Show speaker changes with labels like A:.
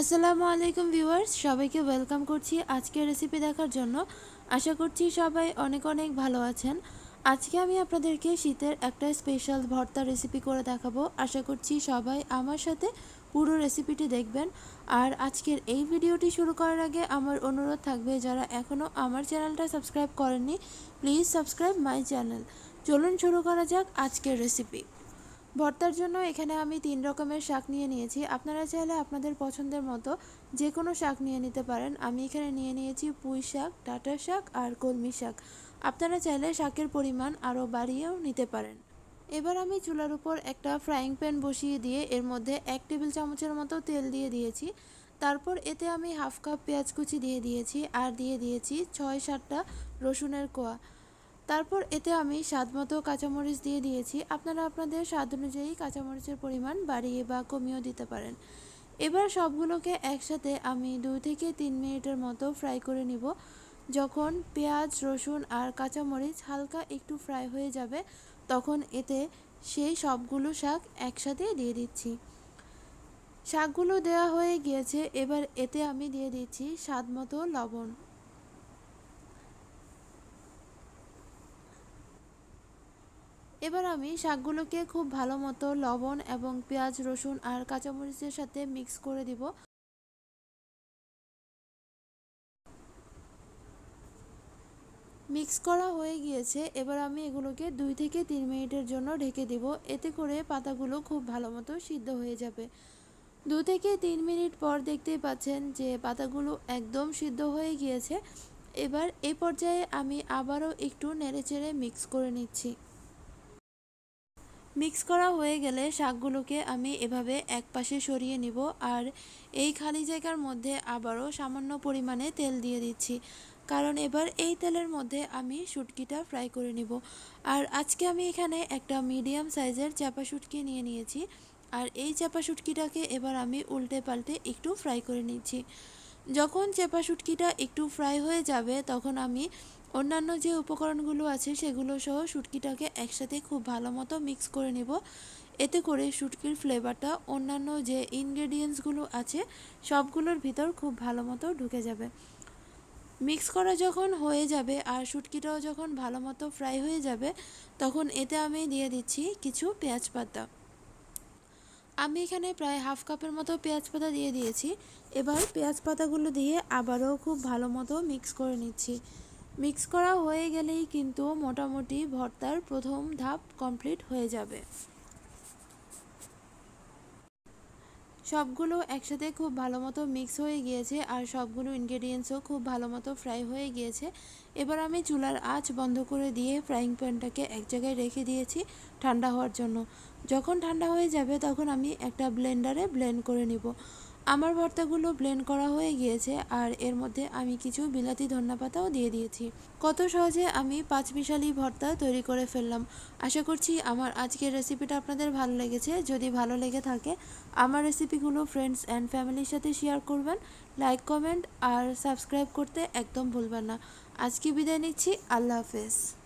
A: আসসালামু আলাইকুম ভিউয়ার্স সবাইকে ওয়েলকাম করছি আজকের রেসিপি দেখার জন্য আশা করছি সবাই অনেক অনেক ভালো আছেন আজকে আমি আপনাদেরকে শীতের একটা স্পেশাল ভর্তা রেসিপি করে দেখাবো আশা করছি সবাই আমার সাথে পুরো রেসিপিটি দেখবেন আর আজকের এই ভিডিওটি শুরু করার আগে আমার অনুরোধ থাকবে যারা এখনও আমার চ্যানেলটা সাবস্ক্রাইব করেননি প্লিজ সাবস্ক্রাইব মাই চ্যানেল চলুন শুরু করা যাক আজকের রেসিপি ভর্তার জন্য এখানে আমি তিন রকমের শাক নিয়ে নিয়েছি আপনারা চাইলে আপনাদের পছন্দের মতো যে কোনো শাক নিয়ে নিতে পারেন আমি এখানে নিয়ে নিয়েছি পুঁই শাক ডাঁটা শাক আর কলমি শাক আপনারা চাইলে শাকের পরিমাণ আরও বাড়িয়েও নিতে পারেন এবার আমি চুলার উপর একটা ফ্রাইং প্যান বসিয়ে দিয়ে এর মধ্যে এক টেবিল চামচের মতো তেল দিয়ে দিয়েছি তারপর এতে আমি হাফ কাপ পেঁয়াজ কুচি দিয়ে দিয়েছি আর দিয়ে দিয়েছি ছয় সাতটা রসুনের কোয়া তারপর এতে আমি স্বাদ মতো কাঁচামরিচ দিয়ে দিয়েছি আপনারা আপনাদের স্বাদ অনুযায়ী কাঁচামরিচের পরিমাণ বাড়িয়ে বা কমিয়েও দিতে পারেন এবার সবগুলোকে একসাথে আমি দুই থেকে তিন মিনিটের মতো ফ্রাই করে নিব যখন পেঁয়াজ রসুন আর কাঁচামরিচ হালকা একটু ফ্রাই হয়ে যাবে তখন এতে সেই সবগুলো শাক একসাথে দিয়ে দিচ্ছি শাকগুলো দেওয়া হয়ে গিয়েছে এবার এতে আমি দিয়ে দিচ্ছি স্বাদ মতো লবণ এবার আমি শাকগুলোকে খুব ভালো মতো লবণ এবং পেঁয়াজ রসুন আর কাঁচামরিচের সাথে মিক্স করে দিব মিক্স করা হয়ে গিয়েছে এবার আমি এগুলোকে দুই থেকে তিন মিনিটের জন্য ঢেকে দিব এতে করে পাতাগুলো খুব ভালো মতো সিদ্ধ হয়ে যাবে দু থেকে তিন মিনিট পর দেখতেই পাচ্ছেন যে পাতাগুলো একদম সিদ্ধ হয়ে গিয়েছে এবার এ পর্যায়ে আমি আবারও একটু নেড়ে চেড়ে মিক্স করে নিচ্ছি মিক্স করা হয়ে গেলে শাকগুলোকে আমি এভাবে এক পাশে সরিয়ে নিব আর এই খালি জায়গার মধ্যে আবারও সামান্য পরিমাণে তেল দিয়ে দিচ্ছি কারণ এবার এই তেলের মধ্যে আমি শুটকিটা ফ্রাই করে নিব আর আজকে আমি এখানে একটা মিডিয়াম সাইজের চাপা শুটকি নিয়ে নিয়েছি আর এই চাপা শুটকিটাকে এবার আমি উল্টে পাল্টে একটু ফ্রাই করে নিচ্ছি যখন চেপা শুটকিটা একটু ফ্রাই হয়ে যাবে তখন আমি অন্যান্য যে উপকরণগুলো আছে সেগুলো সহ শুটকিটাকে একসাথে খুব ভালো মতো মিক্স করে নেব এতে করে শুটকির ফ্লেভারটা অন্যান্য যে ইনগ্রেডিয়েন্টসগুলো আছে সবগুলোর ভিতর খুব ভালো মতো ঢুকে যাবে মিক্স করা যখন হয়ে যাবে আর শুটকিটাও যখন ভালো মতো ফ্রাই হয়ে যাবে তখন এতে আমি দিয়ে দিচ্ছি কিছু পেঁয়াজ পাতা আমি এখানে প্রায় হাফ কাপের মতো পেঁয়াজ পাতা দিয়ে দিয়েছি এবার পেঁয়াজ পাতাগুলো দিয়ে আবারও খুব ভালো মতো মিক্স করে নিচ্ছি মিক্স করা হয়ে গেলেই কিন্তু মোটামুটি ভর্তার প্রথম ধাপ কমপ্লিট হয়ে যাবে সবগুলো একসাথে খুব ভালো মতো মিক্স হয়ে গিয়েছে আর সবগুলো ইনগ্রেডিয়েন্টসও খুব ভালো মতো ফ্রাই হয়ে গিয়েছে এবার আমি চুলার আঁচ বন্ধ করে দিয়ে ফ্রাইং প্যানটাকে এক জায়গায় রেখে দিয়েছি ঠান্ডা হওয়ার জন্য যখন ঠান্ডা হয়ে যাবে তখন আমি একটা ব্লেন্ডারে ব্লেন্ড করে নিব আমার ভর্তাগুলো ব্লেন্ড করা হয়ে গিয়েছে আর এর মধ্যে আমি কিছু বিলাতি ধন্যা পাতাও দিয়ে দিয়েছি কত সহজে আমি পাঁচ পাঁচমিশালি ভর্তা তৈরি করে ফেললাম আশা করছি আমার আজকের রেসিপিটা আপনাদের ভালো লেগেছে যদি ভালো লেগে থাকে আমার রেসিপিগুলো ফ্রেন্ডস অ্যান্ড ফ্যামিলির সাথে শেয়ার করবেন লাইক কমেন্ট আর সাবস্ক্রাইব করতে একদম ভুলবেন না আজকে বিদায় নিচ্ছি আল্লাহ হাফেজ